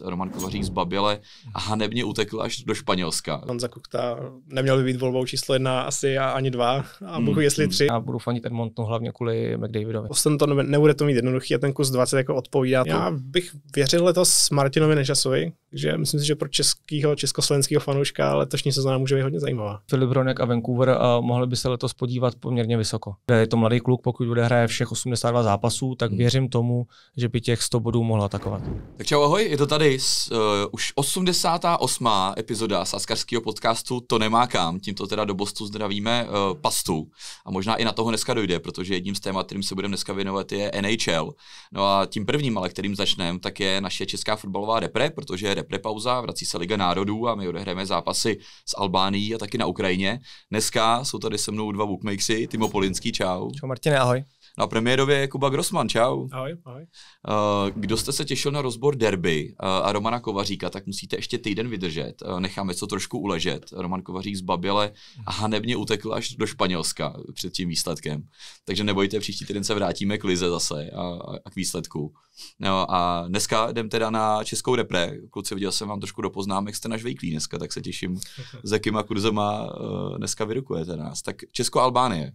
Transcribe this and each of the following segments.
Roman Kovařík z Babile a hanebně utekl až do Španělska. On zakukta, neměl by být volbou číslo jedna asi a ani dva a mm, bohu hmm, jestli hmm. tři. Já budu fanit Edmontonu hlavně kvůli McDavidovi. Ostatně to nebude to mít jednoduchý a ten kus 20 jako odpovídá. Já bych věřil letos Martinovi Nežasovi, že myslím si, že pro českého, československého fanouška letošní sezóna může být hodně zajímavá. Filip Ronek a Vancouver a mohli by se letos podívat poměrně vysoko. Je to mladý kluk, pokud bude hraje všech 82 zápasů, tak hmm. věřím tomu, že by těch 100 bodů mohla takovat. Tak čau, ahoj, je to tady tady s, uh, už 88. epizoda saskarského podcastu To nemá kam. Tímto teda do Bostu zdravíme uh, pastu. A možná i na toho dneska dojde, protože jedním z témat, kterým se budeme dneska věnovat, je NHL. No a tím prvním, ale kterým začneme, tak je naše česká fotbalová repre, protože je repre pauza, vrací se Liga národů a my odehráme zápasy s Albánií a taky na Ukrajině. Dneska jsou tady se mnou dva bookmakersi, Timo Polinský, čau. Čau Martine, ahoj. Na premiérově je Kuba Grossman, čau. Ahoj, ahoj. Eh, kdo jste se těšil na rozbor derby eh, a Romana Kovaříka, tak musíte ještě týden vydržet. Eh, Necháme co trošku uležet. Roman Kovařík z Baběle a hanebně utekl až do Španělska před tím výsledkem. Takže nebojte, příští týden se vrátíme k lize zase a, a k výsledku. No a dneska jdem teda na českou repre. Kluci, viděl jsem vám trošku do poznámek, jste naš vejklí dneska, tak se těším, s jakýma kurzema dneska vyrukujete nás. Tak Česko-Albánie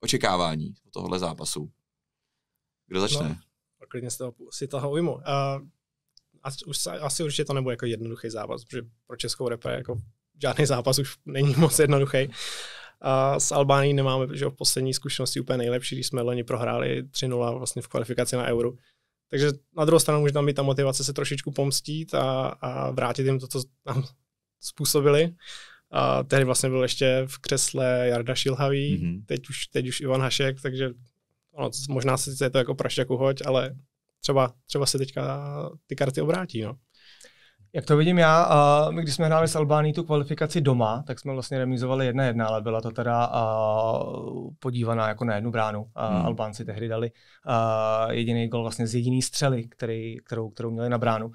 očekávání od tohohle zápasu? Kdo začne? No, klidně si toho, si toho ujmu. Uh, už, asi určitě to nebude jako jednoduchý zápas, protože pro českou repre jako žádný zápas už není moc jednoduchý. A s Albánií nemáme že v poslední zkušenosti úplně nejlepší, když jsme loni prohráli 3-0 vlastně v kvalifikaci na euro. Takže na druhou stranu může tam být ta motivace se trošičku pomstít a, a vrátit jim to, co nám způsobili. A tehdy vlastně byl ještě v křesle Jarda Šilhavý, mm-hmm. teď, už, teď už Ivan Hašek, takže ono, možná se to jako prašťak uhoď, ale třeba, třeba se teďka ty karty obrátí. No. Jak to vidím já, uh, my když jsme hráli s Albánií tu kvalifikaci doma, tak jsme vlastně remizovali jedna jedna, ale byla to teda uh, podívaná jako na jednu bránu. Uh, hmm. Albánci tehdy dali uh, jediný gol vlastně z jediný střely, který, kterou, kterou měli na bránu. Uh,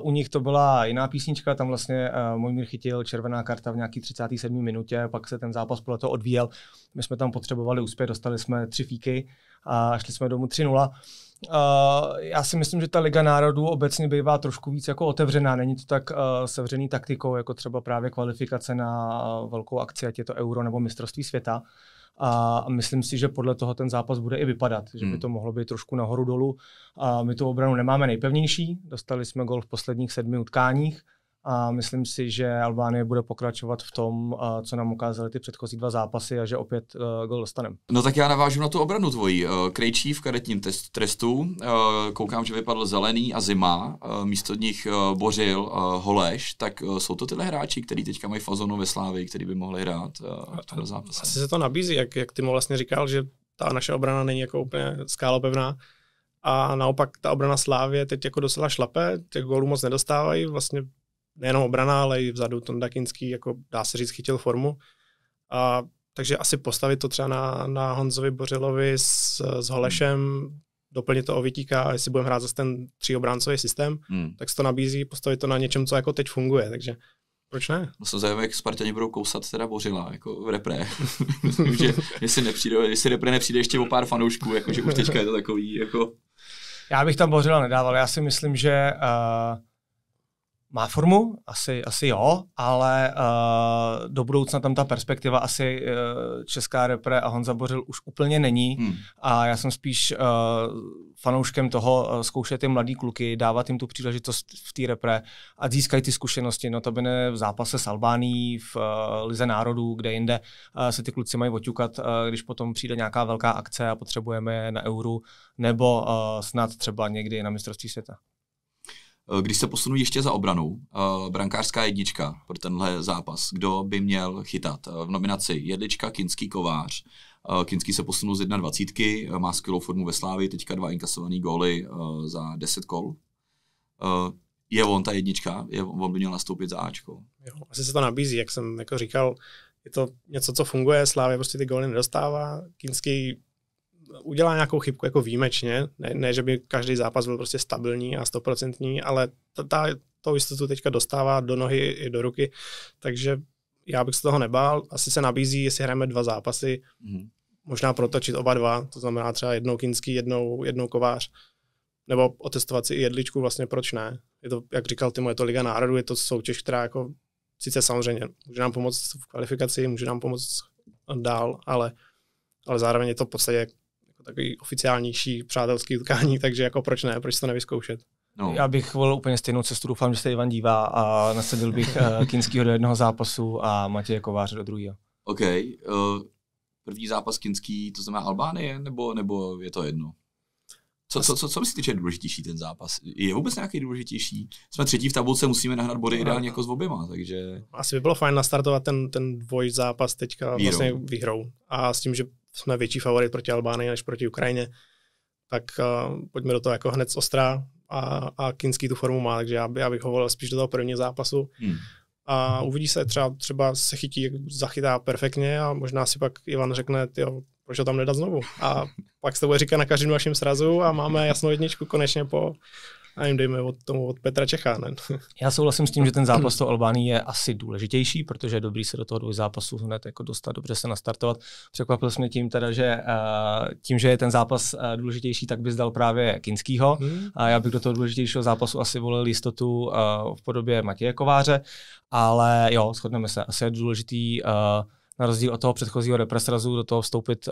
u nich to byla jiná písnička, tam vlastně a, Mojmír chytil červená karta v nějaký 37. minutě, pak se ten zápas podle toho odvíjel. My jsme tam potřebovali úspěch, dostali jsme tři fíky a šli jsme domů 3-0. Uh, já si myslím, že ta Liga národů obecně bývá trošku víc jako otevřená. Není to tak uh, sevřený taktikou, jako třeba právě kvalifikace na uh, velkou akci, ať je to Euro nebo mistrovství světa. A myslím si, že podle toho ten zápas bude i vypadat, že by hmm. to mohlo být trošku nahoru dolů. A my tu obranu nemáme nejpevnější, dostali jsme gol v posledních sedmi utkáních a myslím si, že Albánie bude pokračovat v tom, co nám ukázaly ty předchozí dva zápasy a že opět e, gol dostaneme. No tak já navážu na tu obranu tvoji. E, Krejčí v karetním test, trestu, e, koukám, že vypadl zelený a zima, místo nich Bořil, Holeš, tak jsou to tyhle hráči, který teďka mají fazonu ve Slávii, který by mohli hrát v tomhle zápase. Asi se to nabízí, jak, jak ty mu vlastně říkal, že ta naše obrana není jako úplně skálopevná. A naopak ta obrana Slávě teď jako docela šlape, těch gólů moc nedostávají, vlastně nejenom obrana, ale i vzadu Kinský, jako dá se říct, chytil formu. A, takže asi postavit to třeba na, na Honzovi Bořilovi s, s Holešem, doplnit to o Vítíka a jestli budeme hrát zase ten tříobráncový systém, hmm. tak se to nabízí postavit to na něčem, co jako teď funguje, takže proč ne? No jsem zajímavé, jak Spartani budou kousat teda Bořila, jako v repre. že, jestli, nepřijde, jestli repre nepřijde ještě o pár fanoušků, jako, že už teďka je to takový, jako... Já bych tam Bořila nedával, já si myslím, že uh, má formu? Asi, asi jo, ale uh, do budoucna tam ta perspektiva asi uh, česká repre a Honza Bořil už úplně není hmm. a já jsem spíš uh, fanouškem toho uh, zkoušet ty mladý kluky, dávat jim tu příležitost v té repre a získají ty zkušenosti, no to by ne v zápase s Albání, v uh, Lize národů, kde jinde uh, se ty kluci mají oťukat, uh, když potom přijde nějaká velká akce a potřebujeme je na euru nebo uh, snad třeba někdy na mistrovství světa. Eh, když se posunu ještě za obranou, eh, brankářská jednička pro tenhle zápas, kdo by měl chytat? Eh, v nominaci jedlička, kinský kovář, Kinský se posunul z 21, má skvělou formu ve Slávi, teďka dva inkasované góly za 10 kol. Je on ta jednička, je, on by měl nastoupit za Ačko. Jo, asi se to nabízí, jak jsem jako říkal, je to něco, co funguje, Slávě prostě ty góly nedostává, Kinský udělá nějakou chybku jako výjimečně, ne, ne že by každý zápas byl prostě stabilní a stoprocentní, ale ta, ta, to jistotu teďka dostává do nohy i do ruky, takže já bych se toho nebál. Asi se nabízí, jestli hrajeme dva zápasy, mm. možná protočit oba dva, to znamená třeba jednou kinský, jednou, jednou kovář, nebo otestovat si i jedličku, vlastně proč ne. Je to, jak říkal Timo, je to Liga národů, je to soutěž, která jako sice samozřejmě může nám pomoct v kvalifikaci, může nám pomoct dál, ale, ale zároveň je to v podstatě takový oficiálnější přátelský utkání, takže jako proč ne, proč to nevyzkoušet. No. Já bych volil úplně stejnou cestu, doufám, že se Ivan dívá a nasadil bych eh, Kinskýho do jednoho zápasu a Matěje Kováře do druhého. OK. Uh, první zápas Kinský, to znamená Albánie, nebo, nebo je to jedno? Co, co, co, co myslíte, že je důležitější ten zápas? Je vůbec nějaký důležitější? Jsme třetí v tabulce, musíme nahrát body ideálně jako s oběma, takže... Asi by bylo fajn nastartovat ten, ten dvoj zápas teďka výhrou. vlastně výhrou. A s tím, že jsme větší favorit proti Albánii než proti Ukrajině, tak uh, pojďme do toho jako hned z ostrá a, a Kinský tu formu má, takže já, by, já bych ho volil spíš do toho prvního zápasu. Hmm. A uvidí se, třeba, třeba se chytí, zachytá perfektně a možná si pak Ivan řekne, tyjo, proč ho tam nedat znovu. A pak se to bude říkat na každém dalším srazu a máme jasnou jedničku konečně po jim dejme od tomu od Petra Čechánen. Já souhlasím s tím, že ten zápas to Albánie je asi důležitější, protože je dobrý se do toho zápasu hned jako dostat, dobře se nastartovat. Překvapil jsem tím teda, že eh, tím, že je ten zápas eh, důležitější, tak by dal právě Kinskýho. Hmm. A já bych do toho důležitějšího zápasu asi volil jistotu eh, v podobě Matěje Kováře, ale jo, shodneme se, asi je důležitý na rozdíl od toho předchozího represrazu do toho vstoupit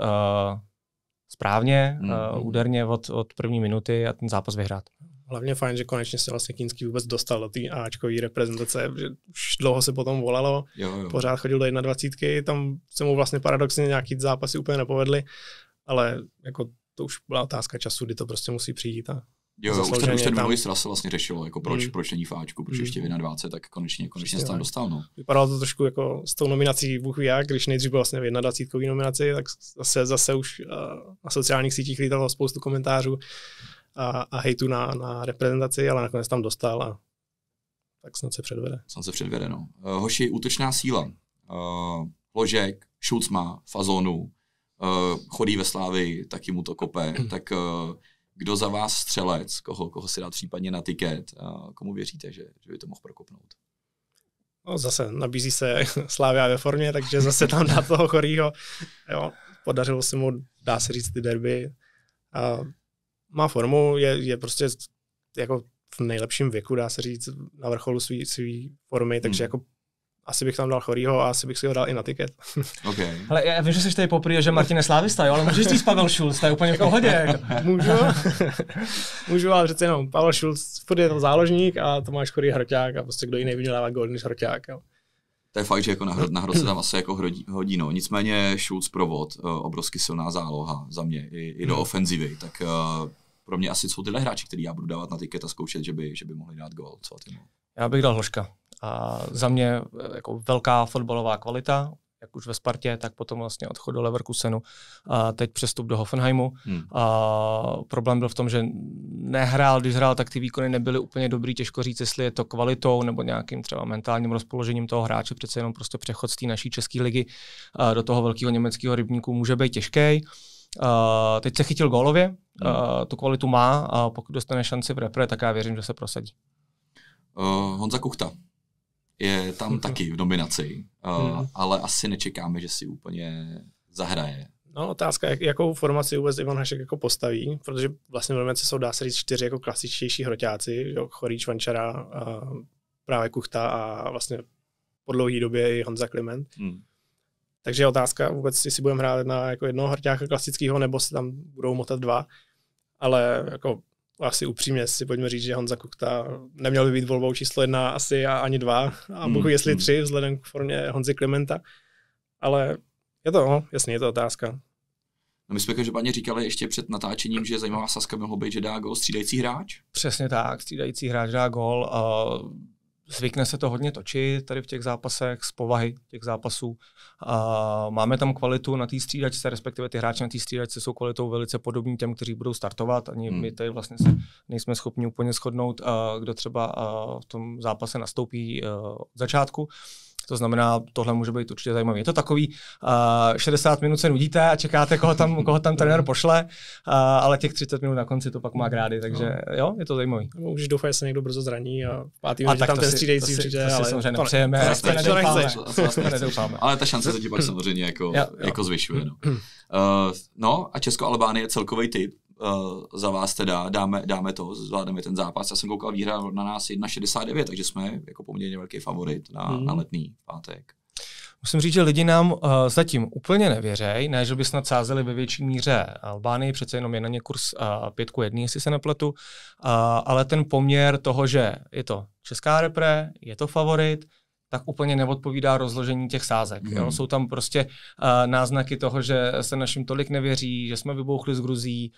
správně, mm. uh, úderně od, od první minuty a ten zápas vyhrát hlavně fajn, že konečně se vlastně Kínský vůbec dostal do té Ačkové reprezentace, že už dlouho se potom volalo, jo, jo. pořád chodil do 21, tam se mu vlastně paradoxně nějaký zápasy úplně nepovedly, ale jako to už byla otázka času, kdy to prostě musí přijít a Jo, jo už ten, už ten tam... Louis vlastně řešilo, jako proč, mm. proč není fáčku, proč mm. ještě v 20, tak konečně, konečně se tam dostal. No. Vypadalo to trošku jako s tou nominací Bůh ví jak, když nejdřív byl vlastně v 21 nominaci, tak zase, zase už uh, na sociálních sítích lítalo spoustu komentářů, a, a hejtu na, na reprezentaci, ale nakonec tam dostal a tak snad se předvede. Snad se předvede, no. Eh, hoši, útočná síla. Uh, Ložek, má, Fazonu, uh, chodí ve Slávy, taky mu to kope. Hmm. tak uh, kdo za vás střelec, koho, koho si dát případně na tiket, uh, komu věříte, že, že by to mohl prokopnout? No zase nabízí se Slávia ve formě, takže zase tam dá toho chorýho. Jo, podařilo se mu, dá se říct, ty derby. A má formu, je, je prostě jako v nejlepším věku, dá se říct, na vrcholu svý, svý formy, takže hmm. jako asi bych tam dal Chorýho a asi bych si ho dal i na tiket. Okay. Ale já vím, že jsi tady poprý, že Martin je slávista, jo? ale můžeš říct Pavel Schulz, to je úplně v pohodě. Můžu, můžu, ale přece jenom Pavel Schulz, furt je to záložník a máš Chorý hroťák a prostě kdo jiný vydělává gol než hroťák. Jo? To je fakt, že jako na, hrod, na se tam asi jako hrodí, hodí. No. Nicméně Schulz provod, eh, obrovsky silná záloha za mě i, i do hmm. ofenzivy, tak eh, pro mě asi jsou tyhle hráči, který já budu dávat na tiket a zkoušet, že by, že by mohli dát gol. Co ty já bych dal Hloška. A za mě eh, jako velká fotbalová kvalita, jak už ve Spartě, tak potom vlastně odchod do Leverkusenu a teď přestup do Hoffenheimu. Hmm. A problém byl v tom, že nehrál, když hrál, tak ty výkony nebyly úplně dobrý, těžko říct, jestli je to kvalitou nebo nějakým třeba mentálním rozpoložením toho hráče, přece jenom prostě přechod z té naší české ligy eh, do toho velkého německého rybníku může být těžký. Uh, teď se chytil gólově, uh, tu kvalitu má a pokud dostane šanci v repre, tak já věřím, že se prosadí. Uh, Honza Kuchta je tam hmm. taky v nominaci, uh, hmm. ale asi nečekáme, že si úplně zahraje. No, otázka, jak, jakou formaci vůbec Ivan Hašek jako postaví, protože vlastně v Němece jsou, dá se říct, čtyři jako klasičtější hroťáci, Chorý, Čvančara, uh, právě Kuchta a vlastně po dlouhé době i Honza Kliment. Hmm. Takže je otázka vůbec, jestli budeme hrát na jako jednoho hrťáka klasického, nebo se tam budou motat dva. Ale jako asi upřímně si pojďme říct, že Honza Kukta neměl by být volbou číslo jedna asi a ani dva, a pokud hmm. jestli hmm. tři, vzhledem k formě Honzy Klementa, Ale je to, no, jasně, je to otázka. No my jsme každopádně říkali ještě před natáčením, že zajímavá Saska mohlo být, že dá gol střídající hráč. Přesně tak, střídající hráč dá gol. Uh, eh, zvykne se to hodně točit tady v těch zápasech, z povahy těch zápasů. A máme tam kvalitu na té střídačce, respektive ty hráči na té střídačce jsou kvalitou velice podobní těm, kteří budou startovat. Ani hmm. my tady vlastně se nejsme schopni úplně shodnout, kdo třeba v tom zápase nastoupí eh, od začátku. To znamená, tohle může být určitě zajímavé. Je to takový, uh, 60 minut se nudíte a čekáte, koho tam, koho tam trenér pošle, uh, ale těch 30 minut na konci to pak má grády, takže no. jo, je to zajímavý. No, už doufám, že se někdo brzo zraní a pátý a tak tam ten střídající přijde. To si, to si samozřejmě nepřejeme, Ale ta šance se ti pak samozřejmě jako, jako zvyšuje. No. Uh, no a Česko-Albánie je celkový typ uh, za vás teda dáme, dáme to, zvládneme ten zápas. Já jsem koukal výhra na nás 1,69, takže jsme jako poměrně velký favorit na, hmm. na letný pátek. Musím říct, že lidi nám uh, zatím úplně nevěřej ne, že by snad sázeli ve větší míře Albánii, přece jenom je na ně kurz uh, 5 1, jestli se nepletu, uh, ale ten poměr toho, že je to česká repre, je to favorit, tak úplně neodpovídá rozložení těch sázek. Mm. Jo? Hmm. Jsou tam prostě uh, náznaky toho, že se našim tolik nevěří, že jsme vybouchli z Gruzí,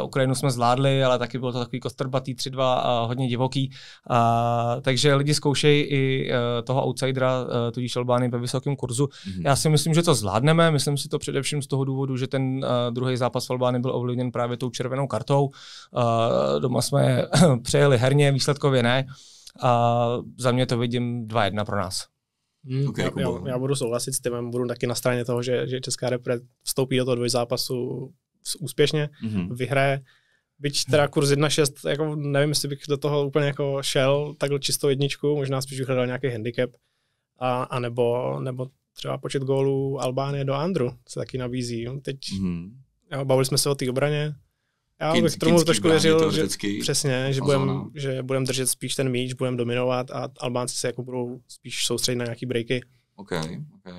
uh, Ukrajinu jsme zvládli, ale taky bylo to takový kostrbatý 3-2, uh, eh, hodně divoký. Uh, takže lidi zkoušejí i uh, toho outsidera, uh, tudíž Albány ve vysokém kurzu. Mm. Já si myslím, že to zvládneme, myslím si to především z toho důvodu, že ten uh, druhý zápas v Albány byl ovlivněn právě tou červenou kartou. Uh, doma jsme přejeli herně, výsledkově ne. Uh, a za mě to vidím 2-1 pro nás. Hmm, okay, jako já, já, já budu souhlasit s tím, budu taky na straně toho, že, že česká repre vstoupí do toho dvojzápasu úspěšně, mm-hmm. vyhraje. Byť teda kurz 1-6, jako nevím, jestli bych do toho úplně jako šel takhle čistou jedničku, možná spíš bych hledal nějaký handicap, a, a nebo, nebo třeba počet gólů Albánie do Andru se taky nabízí. Teď mm-hmm. jo, bavili jsme se o té obraně, já bych tomu trošku věřil, že, přesně, že budeme že budem držet spíš ten míč, budeme dominovat a Albánci se jako budou spíš soustředit na nějaký breaky. OK, OK.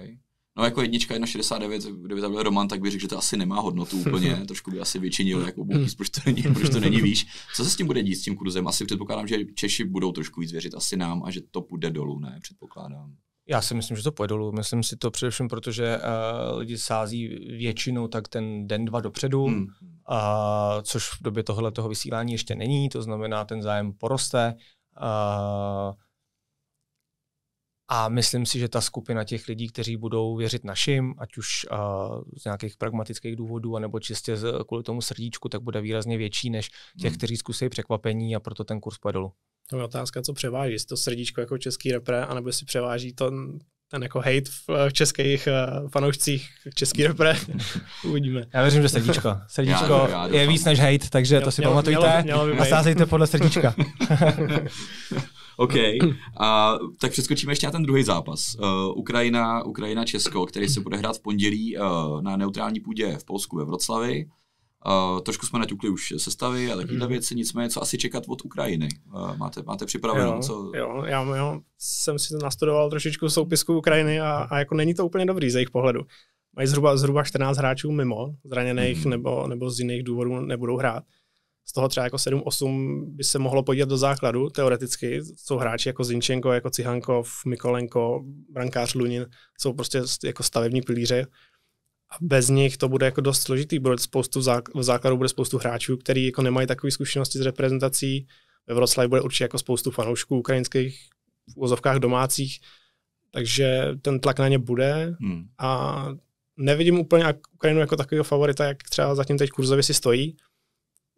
No jako jednička 1,69, kdyby tam byl Roman, tak bych řekl, že to asi nemá hodnotu úplně, trošku by asi vyčinil, jako bůh, proč to není, proč to není výš. Co se s tím bude dít, s tím kurzem? Asi předpokládám, že Češi budou trošku víc věřit asi nám a že to půjde dolů, ne? Předpokládám. Já si myslím, že to půjde dolů. Myslím si to především, protože uh, lidi sází většinou tak ten den, dva dopředu, hmm. uh, což v době tohle toho vysílání ještě není, to znamená, ten zájem poroste. Uh, a myslím si, že ta skupina těch lidí, kteří budou věřit našim, ať už uh, z nějakých pragmatických důvodů, anebo čistě z, kvůli tomu srdíčku, tak bude výrazně větší než těch, hmm. kteří zkusí překvapení a proto ten kurz půjde dolů. To je otázka, co převáží, jestli to srdíčko jako český repre, anebo si převáží ten, ten jako hate v eh, českých eh, fanoušcích český repre. Uvidíme. Já věřím, že srdíčko. Srdíčko já, já, je víc než hate, takže mělo, to si mělo, pamatujte mělo, mělo a sázejte podle srdíčka. OK. A, tak přeskočíme ještě na ten druhý zápas. Uh, Ukrajina, Ukrajina Česko, který se bude hrát v pondělí uh, na neutrální půdě v Polsku ve Vroclavi. Uh, trošku jsme naťukli už sestavy a takové mm. věci, nicméně co asi čekat od Ukrajiny? Uh, máte, máte připraveno? Jo, co? jo já jo, jsem si nastudoval trošičku soupisku Ukrajiny a, a jako není to úplně dobrý ze jejich pohledu. Mají zhruba, zhruba 14 hráčů mimo, zraněných mm. nebo, nebo z jiných důvodů nebudou hrát. Z toho třeba jako 7-8 by se mohlo podívat do základu, teoreticky. Jsou hráči jako Zinčenko, jako Cihankov, Mikolenko, Brankář Lunin, jsou prostě jako stavební pilíře a bez nich to bude jako dost složitý, bude spoustu v základu bude spoustu hráčů, kteří jako nemají takové zkušenosti s reprezentací. Ve Vroclavě bude určitě jako spoustu fanoušků ukrajinských v úzovkách domácích, takže ten tlak na ně bude hmm. a nevidím úplně Ukrajinu jako takového favorita, jak třeba zatím teď kurzově si stojí,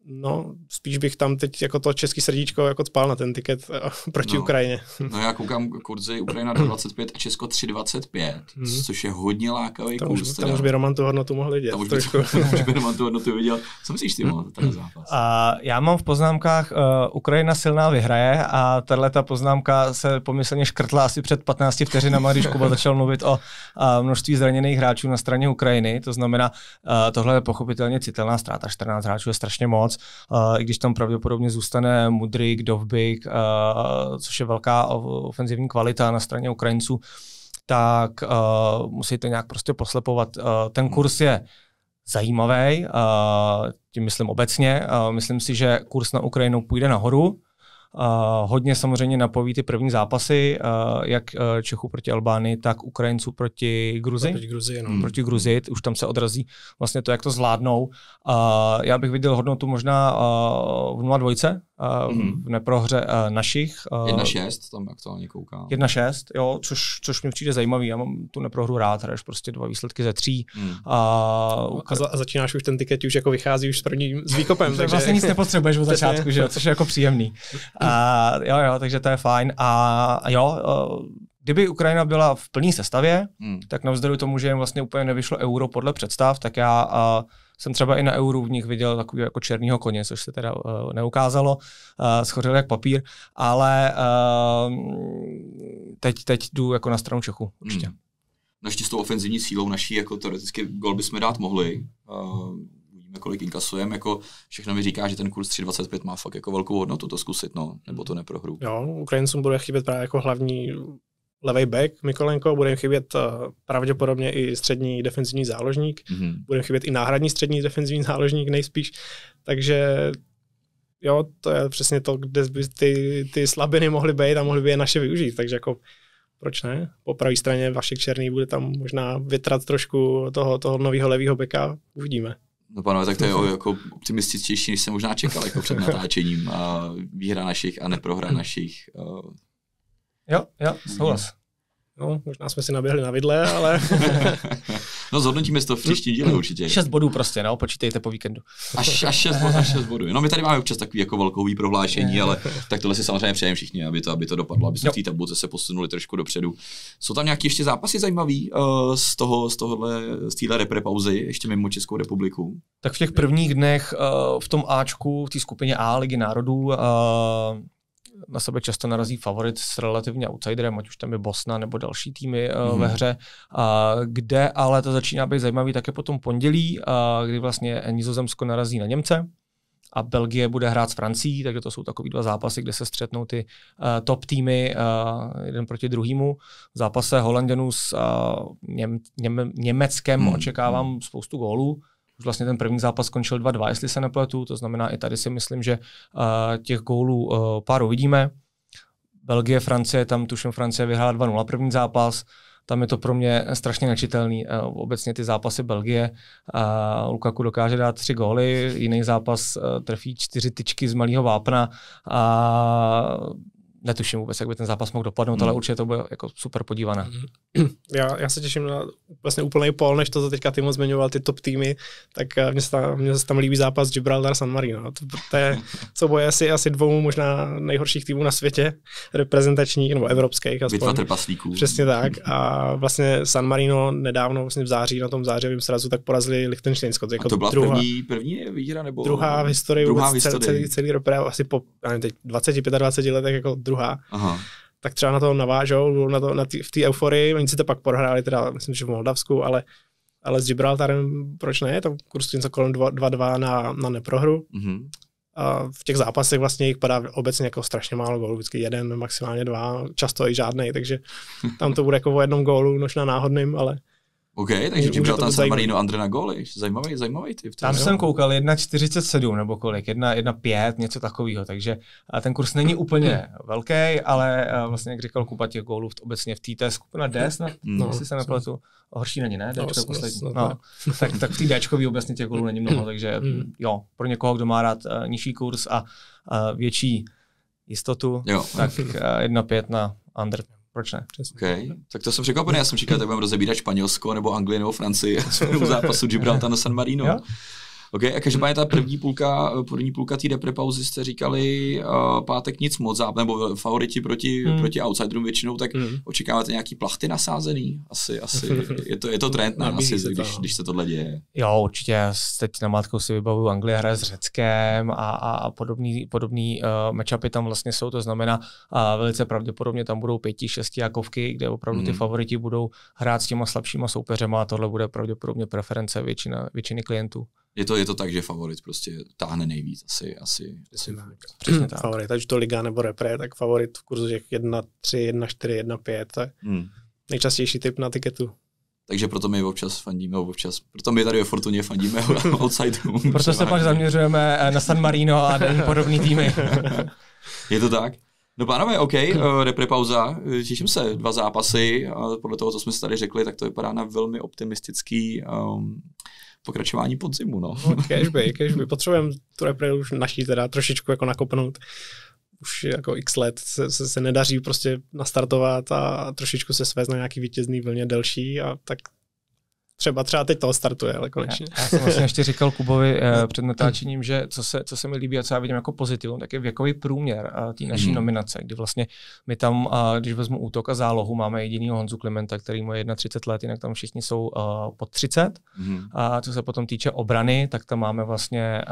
No, spíš bych tam teď jako to český srdíčko jako spál na ten tiket eh, proti no, Ukrajině. No já koukám kurzy Ukrajina 25 hmm. a Česko 325, mm-hmm. což je hodně lákavý tam kurz. tam už by Roman tu hodnotu mohl vidět. Tam už by, tam už by Roman tu hodnotu viděl. Co myslíš ty, mohl, hmm. ten zápas? A já mám v poznámkách uh, Ukrajina silná vyhraje a tahle ta poznámka se pomyslně škrtla asi před 15 vteřinama, když Kuba začal mluvit o uh, množství zraněných hráčů na straně Ukrajiny. To znamená, uh, tohle je pochopitelně citelná ztráta. 14 hráčů je strašně moc i když tam pravděpodobně zůstane Mudrik, Dovbik, což je velká ofenzivní kvalita na straně Ukrajinců, tak musíte nějak prostě poslepovat. ten kurz je zajímavý, tím myslím obecně. myslím si, že kurz na Ukrajinu půjde nahoru, Hodně samozřejmě napoví ty první zápasy, eh, jak eh, Čechů proti Albánii, tak Ukrajinců proti Gruzi. Proti Gruzi, no. Hmm. Proti Gruzi, už tam se odrazí vlastně to, jak to zvládnou. Já bych viděl hodnotu možná eh, v 0-2, mm-hmm. v neprohře našich. 1-6, tam aktuálně koukám. 1-6, jo, což, což mi přijde zajímavý. Já mám tu neprohru rád, hraješ prostě dva výsledky ze tří. Mm. A, a, za, a začínáš už ten tiket, už jako vychází už s prvním s výkopem. takže vlastně nic nepotřebuješ od začátku, že jo, což je jako příjemný. A, jo, jo, takže to je fajn. A jo, kdyby Ukrajina byla v plné sestavě, hmm. tak navzdory tomu, že jim vlastně úplně nevyšlo euro podle představ, tak já a, jsem třeba i na euro v nich viděl takový jako černýho koně, což se teda uh, neukázalo, uh, schořil jak papír, ale uh, teď, teď jdu jako na stranu Čechu určitě. Hmm. Naštěstí no s tou ofenzivní sílou naší, jako teoreticky gol bychom dát mohli. Uh, kolik inkasujeme, jako všechno mi říká, že ten kurz 3,25 má fakt jako velkou hodnotu to zkusit, no, nebo to neprohru. Jo, Ukrajincům bude chybět právě jako hlavní levý back Mikolenko, bude jim chybět eh, pravděpodobně i střední defenzivní záložník, mm-hmm. bude jim chybět i náhradní střední defenzivní záložník nejspíš, takže jo, to je přesně to, kde by ty, ty slabiny mohly být a mohly by je naše využít, takže jako proč ne? Po pravé straně Vašek Černý bude tam možná vytrat trošku toho, toho nového levého beka, uvidíme. No panové, tak to je jako optimističtější, než jsem možná čekal jako před natáčením. A výhra našich a neprohra našich. Eh, jo, jo, souhlas. No, možná jsme si naběhli na vidle, ale... no, zhodnotíme si to v příštím díle určitě. Šest bodů prostě, no, počítejte po víkendu. Až, až šest, bodů, až šest bodů. No, my tady máme občas takový jako velkou prohlášení, ale tak tohle si samozřejmě přejeme všichni, aby to, aby to dopadlo, aby se v tabuce se posunuli trošku dopředu. Jsou tam nějaké ještě zápasy zajímavé uh, eh, z toho, z tohohle, z téhle repre pauzy, ještě mimo Českou republiku? Tak v těch prvních dnech uh, v tom Ačku, v té skupině A Ligy národů, uh, na sebe často narazí favorit s relativně outsiderem, ať už tam je Bosna nebo další týmy mm-hmm. ve hře, a, kde ale to začíná být zajímavý také po tom pondělí, eh, kdy vlastně Nizozemsko narazí na Němce a Belgie bude hrát s Francií, takže to jsou takový dva zápasy, kde se střetnou ty uh, top týmy uh, jeden proti druhému. zápase Holandianů s uh, Něm- Něm- Německem hmm. očekávám hmm. spoustu gólů. Už vlastně ten první zápas skončil 2-2, jestli se nepletu, to znamená i tady si myslím, že uh, těch gólů uh, pár uvidíme. Belgie, Francie, tam tuším Francie vyhrála 2-0 první zápas, tam je to pro mě strašně nečitelný. Uh, obecně ty zápasy Belgie. Uh, Lukaku dokáže dát tři góly, jiný zápas uh, trefí čtyři tyčky z malého vápna. A uh, netuším vůbec, jak by ten zápas mohl dopadnout, mm. ale hmm. určitě to bude jako super podívané. Já, já se těším na vlastně úplný pol, než to, co teďka Timo zmiňoval, ty top týmy, tak eh, mně se tam, mně se tam líbí zápas Gibraltar San Marino. No, to, to je boje asi, asi dvou možná nejhorších týmů na světě, reprezentačních nebo evropských. Aspoň. trpaslíků. Přesně tak. A vlastně San Marino nedávno, vlastně v září, na tom zářivém srazu, tak porazili Lichtensteinsko. To, jako to byla druhá, první, první výhra? Nebo... Druhá v historii, druhá v historii. Celý, celý, celý repre, asi po nevím, teď 20, 25 letech, jako druhá druhá. Aha. Tak třeba na to navážou, na to, na tý, v té euforii, oni si to pak prohráli, teda myslím, že v Moldavsku, ale ale s Gibraltarem proč ne, To kurz něco kolem 2-2 na, na neprohru. Mm-hmm. A v těch zápasech vlastně jich padá obecně jako strašně málo gólů, vždycky jeden, maximálně dva, často i žádný, takže tam to bude jako o jednom gólu, možná náhodným, ale OK, takže tím dal tam San Marino Andre na góly. Zajímavý, zajímavý typ. Tam jo. jsem koukal 1,47 nebo kolik, 1,5, něco takového, takže a ten kurz není úplně velký, ale eh, vlastně, jak říkal Kupa, těch gólů obecně v té skupina D snad, no, jestli se no. nepletu, horší není, ne? No, Dčko no, poslední. no. tak, tak v té Dčkový obecně těch gólů není mnoho, hmm. takže hmm. jo, pro někoho, kdo má rád uh, nižší kurz a uh, větší jistotu, jo. tak uh, 1,5 na under proč ne? Přesně. Okay. Tak to jsem překvapený, já jsem čekal, že budeme rozebírat Španělsko nebo Anglii nebo Francii u zápasu Gibraltar na San Marino. Jo? OK, A každopádně ta první půlka, první půlka té deprepauzy jste říkali uh, pátek nic moc, nebo favoriti proti, hmm. proti outsiderům většinou, tak hmm. očekáváte nějaký plachty nasázený? Asi, asi je, to, je to trend nám asi, se když, no. když se tohle děje. Jo, určitě. Teď na mátku si vybavuju Anglie hraje s Řeckem a, a, podobný, podobný uh, matchupy tam vlastně jsou, to znamená uh, velice pravděpodobně tam budou pěti, šesti jakovky, kde opravdu ty hmm. favoriti budou hrát s těma slabšíma soupeřema a tohle bude pravděpodobně preference většina, většiny klientů je to, je to tak, že favorit prostě táhne nejvíc asi. asi, asi Přesně hmm. tak. Favorit, ať to liga nebo repre, tak favorit v kurzu kurzech 1-3, 1-4, 1-5. To je hmm. nejčastější typ na tiketu. Takže proto my občas fandíme, občas. Proto my tady ve Fortuně fandíme outsiderům. proto se pak zaměřujeme eh, na San Marino a podobný týmy. je to tak? No pánové, OK, eh, repre pauza, těším se, dva zápasy a podle toho, co jsme si tady řekli, tak to vypadá na velmi optimistický um, pokračování podzimu. No. no cashby, cashby. Potřebujeme tu repre už naší teda trošičku jako nakopnout. Už jako x let se, se, se nedaří prostě nastartovat a trošičku se svést na nějaký vítězný vlně delší a tak třeba, třeba teď toho startuje, ale konečně. Já, já jsem vlastně ještě říkal Kubovi eh, no. před natáčením, že co se, co se mi líbí a co já vidím jako pozitivum, tak je věkový průměr eh, té naší hmm. nominace, kdy vlastně my tam, eh, když vezmu útok a zálohu, máme jedinýho Honzu Klimenta, který má 31 let, jinak tam všichni jsou eh, pod 30. Hmm. A co se potom týče obrany, tak tam máme vlastně eh,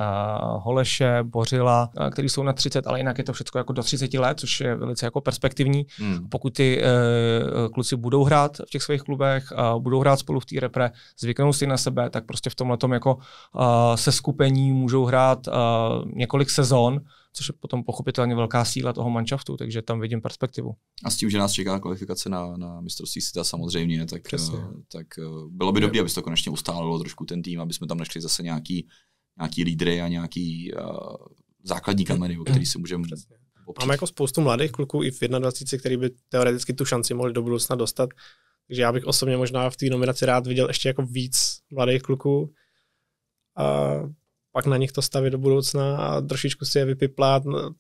Holeše, Bořila, eh, který jsou na 30, ale jinak je to všechno jako do 30 let, což je velice jako perspektivní. Hmm. Pokud ty eh, kluci budou hrát v těch svých klubech, eh, budou hrát spolu v té repre, zvyknou si na sebe, tak prostě v tomhle jako uh, se skupení můžou hrát uh, několik sezon, což je potom pochopitelně velká síla toho manšaftu, takže tam vidím perspektivu. A s tím, že nás čeká kvalifikace na, na mistrovství světa samozřejmě, tak, uh, tak e, bylo by dobré, aby se to konečně ustálilo trošku ten tým, aby jsme tam našli zase nějaký, nějaký lídry a nějaký uh, základní kameny, o který si můžeme opřít. Máme jako spoustu mladých kluků i v 21, který by teoreticky tu šanci mohli do budoucna dostat. Takže já bych osobně možná v té nominaci rád viděl ještě jako víc mladých kluků. A pak na nich to stavit do budoucna a trošičku si je vypiplat, no,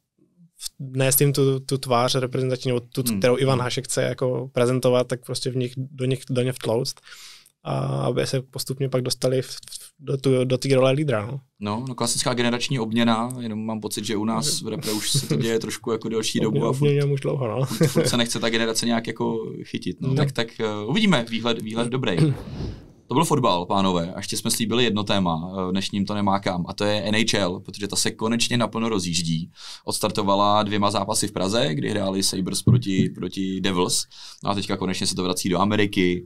nést tím tu, tu tvář reprezentační, nebo tu, hmm. kterou Ivan Hašek chce jako prezentovat, tak prostě v nich, do nich, do ně vtlouct a aby se postupně pak dostali v, do, tu, do role lídra. No. No, no, klasická generační obměna, jenom mám pocit, že u nás v repre už se to děje trošku jako delší dobu a furt, už dlouho, no. furt, furt, se nechce ta generace nějak jako chytit. No. no. Tak, tak uh, uvidíme, výhled, výhled dobrý. To byl fotbal, pánové, a ještě jsme slíbili jedno téma, eh, dnešním to nemá kam, a to je NHL, protože ta se konečně naplno rozjíždí. Odstartovala dvěma zápasy v Praze, kdy hráli Sabres proti, proti Devils, no a teďka konečně se to vrací do Ameriky,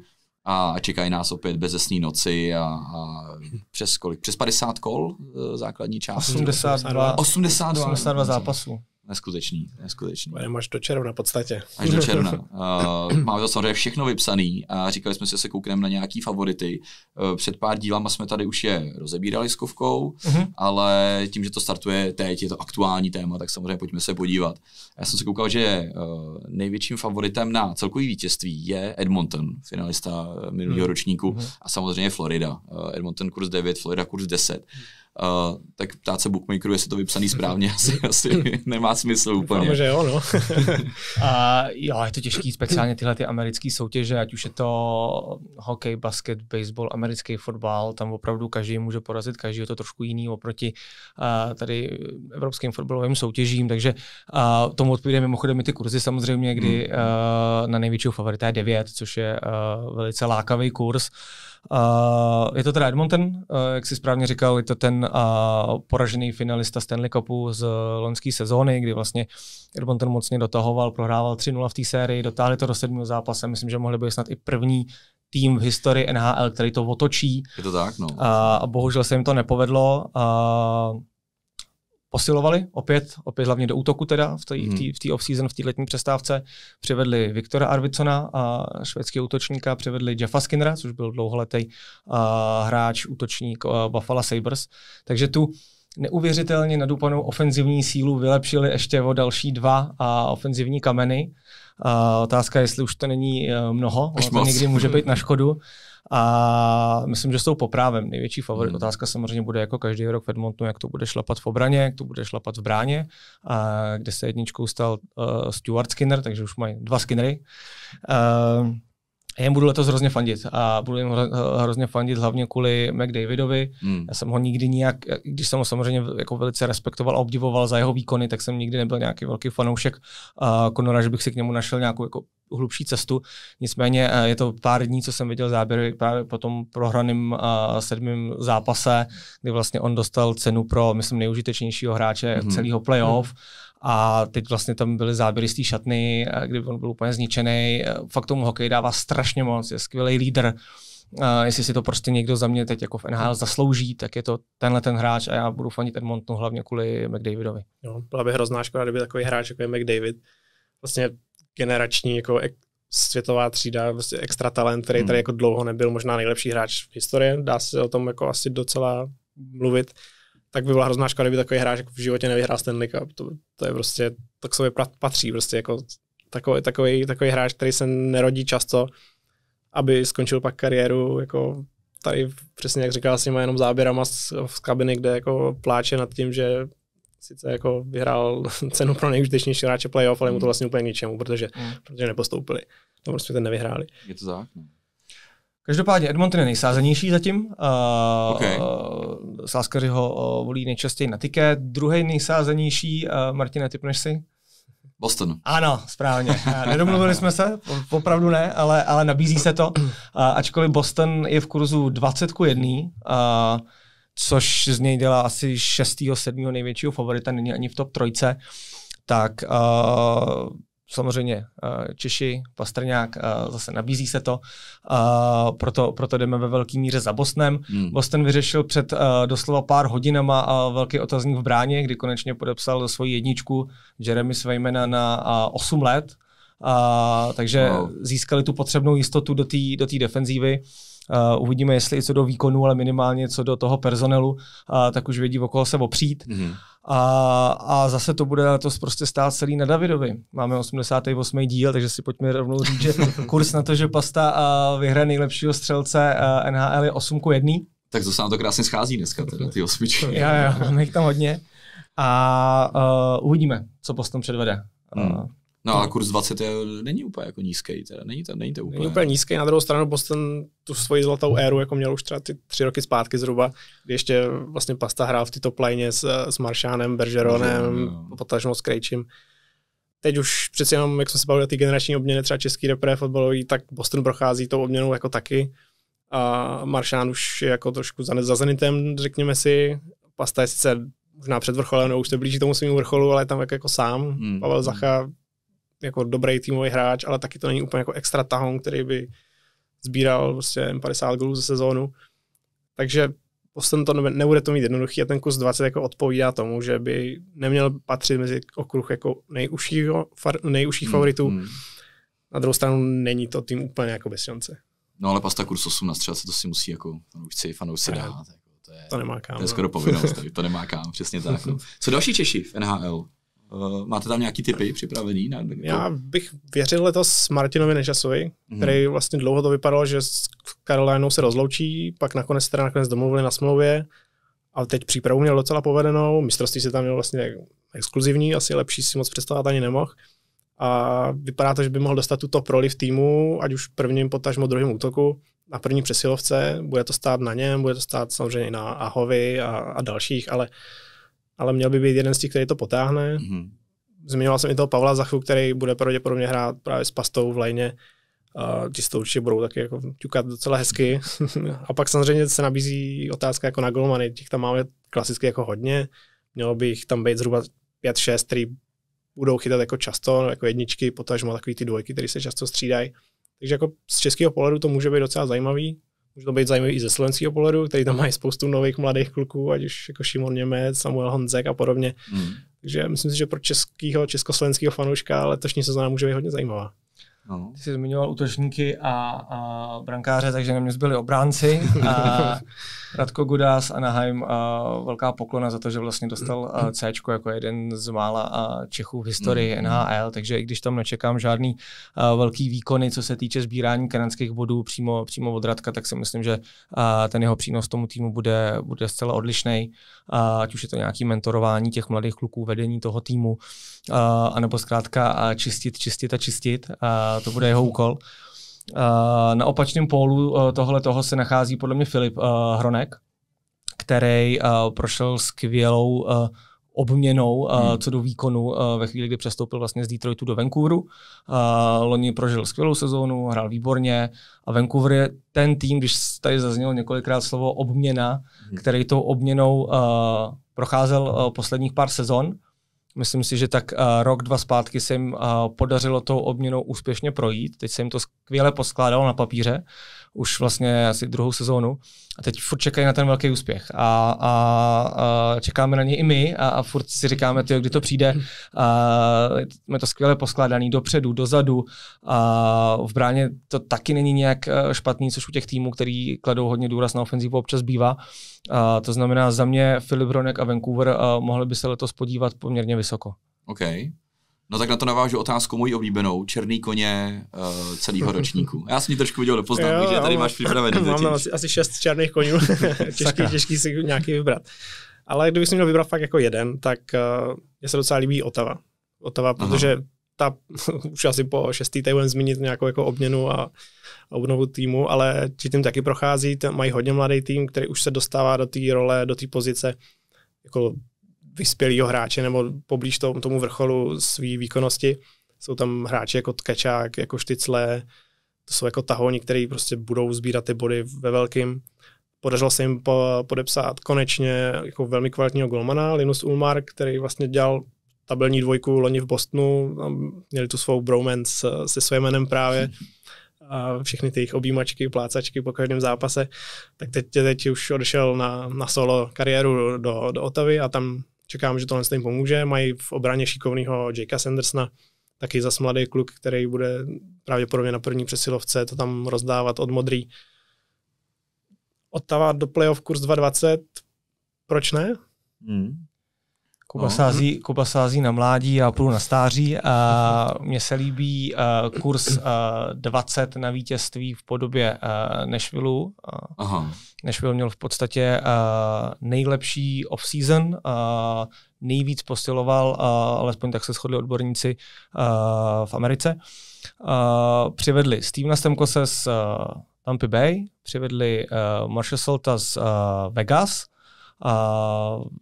a čekají nás opět bezesný noci a, a přes kolik? Přes 50 kol e, základní část. 82. 82, 82 zápasů. Neskutečný, neskutečný. Budeme až do června v podstatě. Až do června. Uh, e, máme to samozřejmě všechno vypsané a říkali jsme si, že se koukneme na nějaký favority. Uh, před pár dílama jsme tady už je rozebírali s Kovkou, uh-huh. ale tím, že to startuje teď, je to aktuální téma, tak samozřejmě pojďme se podívat. Já jsem se koukal, že eh, největším favoritem na celkový vítězství je Edmonton, finalista eh, minulého hmm. ročníku, hmm. a samozřejmě Florida. Eh, Edmonton kurz 9, Florida kurz 10. Uh, tak ptát se bookmakeru, jestli to vypsaný správně, asi, asi nemá smysl úplně. Vám, že jo, no. a jo, je to těžký, speciálně tyhle ty americké soutěže, ať už je to hokej, basket, baseball, americký fotbal, tam opravdu každý může porazit, každý je to trošku jiný oproti uh, tady evropským fotbalovým soutěžím, takže uh, tomu tomu odpovídají mimochodem i ty kurzy samozřejmě, kdy hmm. uh, na největšího favorita je 9, což je uh, velice lákavý kurz. Uh, je to teda Edmonton, uh, jak si správně říkal, je to ten uh, poražený finalista Stanley Cupu z loňské sezóny, kdy vlastně Edmonton mocně dotahoval, prohrával 3-0 v té sérii, dotáhli to do sedmého zápase, myslím, že mohli být snad i první tým v historii NHL, který to otočí. Je to tak, no. A, a bohužel se jim to nepovedlo. Uh, posilovali opět, opět hlavně do útoku teda v té hmm. v off-season, v té letní přestávce. Přivedli Viktora Arvicona a švédského útočníka, přivedli Jeffa Skinnera, což byl dlouholetý uh, hráč, útočník uh, Buffalo Sabres. Takže tu neuvěřitelně nadupanou ofenzivní sílu vylepšili ještě o další dva a ofenzivní kameny otázka, jestli už to není eh, mnoho, ono to někdy může být na škodu. A myslím, že jsou poprávem největší favorit. Hmm. Otázka samozřejmě bude jako každý rok v Edmontonu, jak to bude šlapat v obraně, jak to bude šlapat v bráně, a kde se jedničkou stal uh, Stuart Skinner, takže už mají dva Skinnery. Uh, já jim budu letos hrozně fandit a budu jim hrozně fandit hlavně kvůli McDavidovi. Hmm. Já jsem ho nikdy nijak, když jsem ho samozřejmě jako velice respektoval a obdivoval za jeho výkony, tak jsem nikdy nebyl nějaký velký fanoušek Konora, že bych si k němu našel nějakou jako hlubší cestu. Nicméně eh, je to pár dní, co jsem viděl záběry právě po tom prohraném eh, sedmém zápase, kdy vlastně on dostal cenu pro, myslím, nejužitečnějšího hráče hmm. celého playoff. Hmm. A teď vlastně tam byly záběry z té šatny, eh, kdy on byl úplně zničený. Eh, fakt tomu hokej dává strašně moc, je skvělý lídr. Uh, jestli si to prostě někdo za mě teď jako v NHL zaslouží, tak je to tenhle ten hráč a já budu fanit Edmontonu hlavně kvůli McDavidovi. No, byla by hrozná škoda, kdyby takový hráč jako je McDavid, vlastně generační jako ek- světová třída, vlastně extra talent, který hmm. tady jako dlouho nebyl možná nejlepší hráč v historii, dá se o tom jako asi docela mluvit tak by byla hrozná škoda, kdyby takový hráč jako v životě nevyhrál Stanley Cup. To, to je prostě, to k sobě patří prostě jako takový, takový, takový hráč, který se nerodí často, aby skončil pak kariéru jako tady přesně jak říkal s nima jenom záběrama z, z kabiny, kde jako pláče nad tím, že sice jako vyhrál cenu pro nejúžitečnější hráče playoff, ale mu to hmm. vlastně úplně ničemu, protože, mm. protože nepostoupili. To no, prostě ten nevyhráli. Je to zákon. Každopádně Edmonton je nejsázenější zatím. Uh, okay. uh, sáskaři ho uh, volí nejčastěji na tiket. Druhý nejsázenější, uh, Martina, typneš si? Boston. Ano, správně. Nedomluvili jsme se, opravdu ne, ale, ale nabízí se to. Ačkoliv Boston je v kurzu 20 ku 1, což z něj dělá asi 6. 7. největšího favorita, není ani v top trojce, tak samozřejmě eh, Češi, Pastrňák, eh, zase nabízí se to, eh, proto, proto jdeme ve velký míře za Bosnem. Hmm. Boston vyřešil před doslova pár hodinama velký otazník v bráně, kdy konečně podepsal svoji jedničku Jeremy Sveymana na 8 let, takže wow. získali tu potřebnou jistotu do té do defenzívy. Uh, uvidíme, jestli i co do výkonu, ale minimálně co do toho personelu, uh, tak už vědí, o koho se opřít. Mm-hmm. A, a zase to bude letos prostě stát celý na Davidovi. Máme 88. díl, takže si pojďme rovnou říct, že kurz na to, že Pasta vyhraje nejlepšího střelce NHL je 8 1. Tak zase nám to krásně schází dneska, teda ty osmičky. Já já, máme jich tam hodně. A uh, uvidíme, co Boston předvede. Hmm. No, a no. kurz 20 je, není úplně jako nízký, teda není to, není to úplně. Není úplně nízký, na druhou stranu Boston tu svoji zlatou éru jako měl už třeba ty tři roky zpátky zhruba, kdy ještě vlastně Pasta hrál v tyto plajně s, s Maršánem, Bergeronem, no, no. potažmo s Krejčím. Teď už přeci jenom, jak jsme se bavili o té generační obměně, třeba český repre fotbalový, tak Boston prochází tou obměnou jako taky. A Maršán už je jako trošku za Zenitem, řekněme si. Pasta je sice možná před vrcholem, nebo už se blíží tomu svým vrcholu, ale je tam jako, jako sám. Mm. Pavel Zacha jako dobrý týmový hráč, ale taky to není úplně jako extra tahon, který by sbíral prostě 50 gólů ze sezónu. Takže Boston to nebude to mít jednoduchý a ten kus 20 jako odpovídá tomu, že by neměl patřit mezi okruh jako nejužšího, nejužších hmm, favoritů. Hmm. Na druhou stranu není to tým úplně jako bez šance. No ale pasta kurz 8 na střelce, to si musí jako fanoušci, fanoušci dát. Jako, to, je, to nemá kam. To je skoro povinnost, to nemá kam, přesně tak. No. Co další Češi v NHL? Eh, máte tam nějaký typy připravený? Na Já bych věřil letos Martinovi Nečasovi, mhm. který vlastně dlouho to vypadalo, že s Karolajnou se rozloučí, pak nakonec teda nakonec domluvili na smlouvě, ale teď přípravu měl docela povedenou, mistrovství se tam měl vlastně exkluzivní, asi lepší si moc představovat ani nemohl. A vypadá to, že by mohl dostat tuto proli v týmu, ať už prvním potažmo druhým útoku, na první přesilovce, bude to stát na něm, bude to stát samozřejmě i na Ahovi a, a dalších, ale uh, ale měl by být jeden z těch, který to potáhne. Mm-hmm. Zmiňoval jsem i toho Pavla Zachu, který bude pravděpodobně hrát právě s pastou v lejně. Uh, ti to určitě budou taky jako ťukat docela hezky. a pak samozřejmě se nabízí otázka jako na golmany. Těch tam máme klasicky jako hodně. Mělo by jich tam být zhruba 5-6, který budou chytat jako často, no jako jedničky, potažmo takový ty dvojky, které se často střídají. Takže jako z českého pohledu to může být docela zajímavý může to být zajímavý i ze slovenského pohledu, který tam mají spoustu nových mladých kluků, ať už jako Šimon Němec, Samuel Honzek a podobně. Hmm. Takže myslím si, že pro českého, československého fanouška letošní sezóna může být hodně zajímavá. No. Ty jsi zmiňoval útočníky a, a brankáře, takže na mě zbyli obránci. A Radko Gudás, Anaheim, a velká poklona za to, že vlastně dostal C jako jeden z mála Čechů v historii mm. Mm-hmm. NHL, takže i když tam nečekám žádný velký výkony, co se týče sbírání kanadských bodů přímo, přímo od Radka, tak si myslím, že ten jeho přínos tomu týmu bude, bude zcela odlišný. Eh, ať už je to nějaký mentorování těch mladých kluků, vedení toho týmu, eh, anebo zkrátka eh, čistit, čistit a čistit. To bude jeho úkol. Na opačném pólu tohle toho se nachází podle mě Filip Hronek, který prošel skvělou obměnou eh, hmm. co do výkonu eh, ve chvíli, kdy přestoupil vlastně z Detroitu do Vancouveru. Eh, loni prožil skvělou sezónu, hrál výborně a Vancouver je ten tým, když tady zaznělo několikrát slovo obměna, hmm. který tou obměnou procházel posledních pár sezon. Myslím si, že tak uh, rok, dva zpátky se jim uh, podařilo tou obměnou úspěšně projít. Teď se jim to skvěle poskládalo na papíře už vlastně asi druhou sezónu a teď furt čekají na ten velký úspěch a, a, a čekáme na něj i my a, a furt si říkáme, tyjo, kdy to přijde. A, jsme to skvěle poskládaný dopředu, dozadu a v bráně to taky není nějak e, špatný, což u těch týmů, který kladou hodně důraz na ofenzivu, občas bývá. A, to znamená za mě Filip Ronek a Vancouver a, e, mohli by se letos podívat poměrně vysoko. Okay. No tak na to navážu otázku mojí oblíbenou, černý koně uh, eh, celého ročníku. Já jsem ji trošku viděl do poznámky, že tady máš připravený. Mám tam asi, asi šest černých konů, těžký, těžký si nějaký vybrat. Ale kdybych si měl vybrat fakt jako jeden, tak uh, eh, mě se docela líbí Otava. Otava, protože ta, už asi po šestý týden zmínit nějakou jako obměnu a, a obnovu týmu, ale či tím taky prochází, mají hodně mladý tým, který už se dostává do té role, do té pozice jako vyspělého hráče nebo poblíž tomu, tomu vrcholu své výkonnosti. Jsou tam hráči jako Tkačák, jako Štycle, to jsou jako tahoni, který prostě budou sbírat ty body ve velkým. Podařilo se jim po, podepsat konečně jako velmi kvalitního golmana, Linus Ulmar, který vlastně dělal tabelní dvojku loni v Bostonu, měli tu svou bromance se svým jménem právě a všechny ty jejich objímačky, plácačky po každém zápase, tak teď, teď už odešel na, na solo kariéru do, do Otavy a tam čekám, že tohle tím pomůže. Mají v obraně šikovného Jakea Sandersna taky zas mladý kluk, který bude pravděpodobně na první přesilovce to tam rozdávat od modrý. Ottawa do playoff kurz 220, proč ne? Hmm. Kuba, no. sází, Kuba sází na mládí, a půjdu na stáří. A mně se líbí uh, kurz uh, 20 na vítězství v podobě uh, Nešvilu. Aha. Nashville měl v podstatě uh, nejlepší off-season, uh, nejvíc posiloval, uh, alespoň tak se shodli odborníci uh, v Americe. Uh, přivedli Steve Stemkose z uh, Tampa Bay, přivedli uh, Marshall Salta z uh, Vegas, a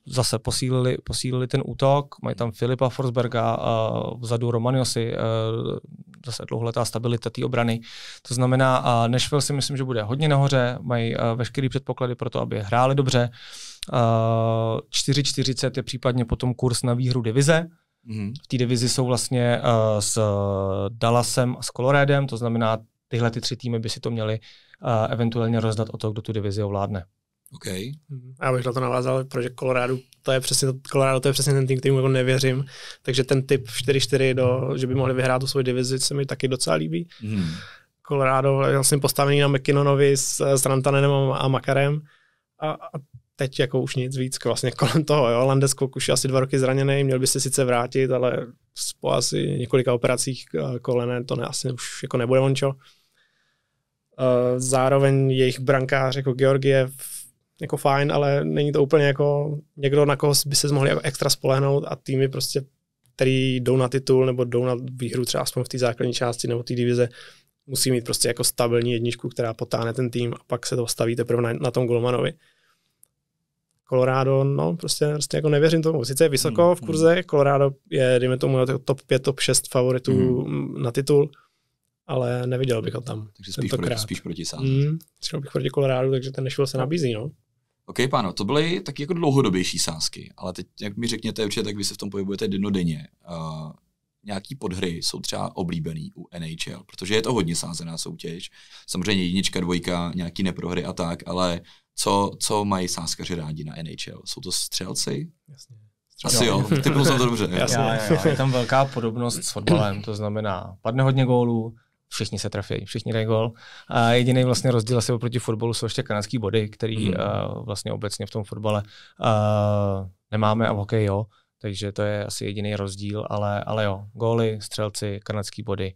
zase posílili, posílili ten útok, mají tam Filipa Forsberga, a vzadu Romaniosi, eh, zase dlouholetá stabilita té obrany. To znamená, a Nashville si myslím, že bude hodně nahoře, mají veškeré eh, veškerý předpoklady pro to, aby hráli dobře. 4 eh, 4,40 je případně potom kurz na výhru divize, Mm-hmm. V té divizi jsou vlastně s Dallasem a s Coloradem, to znamená, tyhle ty tři týmy by si to měly eventuálně rozdat o to, kdo tu divizi ovládne. OK. Mhm. Já bych na to navázal, protože Colorado to je přesně, Colorado to je přesně ten tým, kterým jako nevěřím. Takže ten typ 4-4, do, že by mohli vyhrát tu svoji divizi, se mi taky docela líbí. Hmm. Colorado je vlastně postavený na McKinnonovi s, s Rantanenem a Makarem. A, a teď jako už nic víc jako vlastně kolem toho. Jo? Landes už je asi dva roky zraněný, měl by se sice vrátit, ale po asi několika operacích eh, kolene to ne, asi už jako nebude on čo. Eh, zároveň jejich brankář jako Georgiev jako fajn, ale není to úplně jako někdo, na koho by se mohli jako extra spolehnout a týmy prostě, který jdou na titul nebo jdou na výhru třeba aspoň v té základní části nebo té divize, musí mít prostě jako stabilní jedničku, která potáhne ten tým a pak se to staví teprve na, na tom Golmanovi. Colorado, no, prostě, prostě jako nevěřím tomu. Sice je vysoko hmm, v hmm. kurze, Colorado je, dejme tomu, jako top 5, top 6 favoritů mm. na titul, ale neviděl bych ho tam. Takže spíš, proti, spíš proti sám. Mm, šel bych proti Colorado, takže ten Nashville se nabízí, no. OK, páno, to byly taky jako dlouhodobější sázky, ale teď, jak mi řekněte, určitě tak vy se v tom pohybujete denodenně. Uh, nějaký podhry jsou třeba oblíbený u NHL, protože je to hodně sázená soutěž. Samozřejmě jednička, dvojka, nějaký neprohry a tak, ale co, co mají sáskaři rádi na NHL? Jsou to střelci? Jasně. Asi jo, Ty to dobře. Jasně, já, já. je tam velká podobnost s fotbalem, to znamená, padne hodně gólů, všichni se trefí, všichni dají gol. A jediný vlastně rozdíl asi oproti fotbalu jsou ještě kanadský body, který mm. uh, vlastně obecně v tom fotbale uh, nemáme a v hokeji jo. Takže to je asi jediný rozdíl, ale, ale jo, góly, střelci, kanadský body,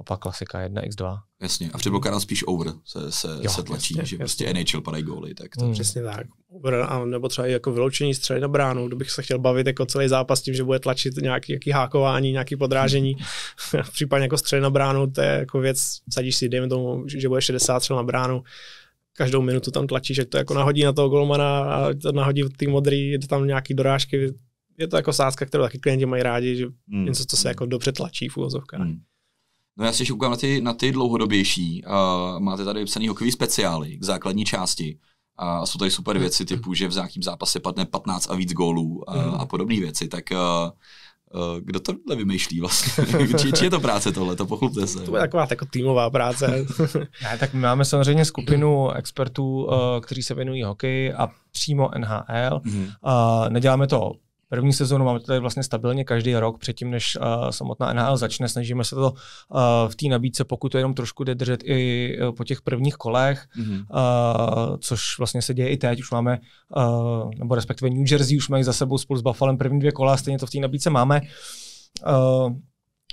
a pak klasika 1x2. Jasně, a předpokládám spíš over se, se, jo, se tlačí, jasně, že jasně. prostě NHL padají góly. Tak to... Hmm. Přesně tak. Over, a nebo třeba i jako vyloučení střely na bránu, kdybych se chtěl bavit jako celý zápas tím, že bude tlačit nějaký, nějaký hákování, nějaký podrážení, případně jako střely na bránu, to je jako věc, sadíš si, dejme tomu, že bude 60 střel na bránu, každou minutu tam tlačíš, že to jako nahodí na toho golmana a to nahodí ty modrý, jde tam nějaký dorážky, je to jako sázka, kterou taky klienti mají rádi, že mm. něco, co se jako dobře tlačí v úvozovkách. Mm. No já si ještě koukám na ty, na ty dlouhodobější. Uh, máte tady vypsaný hokejový speciály k základní části. A uh, jsou tady super věci typu, že v nějakým zápase padne 15 a víc gólů uh, a podobné věci. Tak uh, kdo to vymýšlí vlastně? či, či je to práce tohle, to pochopte se. To je taková jako týmová práce. ne, tak my máme samozřejmě skupinu expertů, eh, kteří se věnují hokeji a přímo NHL. Mm-hmm. Eh, neděláme to První sezonu máme tady vlastně stabilně každý rok předtím, než uh, samotná NHL začne. Snažíme se to uh, v té nabídce, pokud to jenom trošku jde držet i uh, po těch prvních kolech, mm-hmm. uh, což vlastně se děje i teď. Už máme, uh, nebo respektive New Jersey už mají za sebou spolu s Buffalem první dvě kola, stejně to v té nabídce máme. Uh,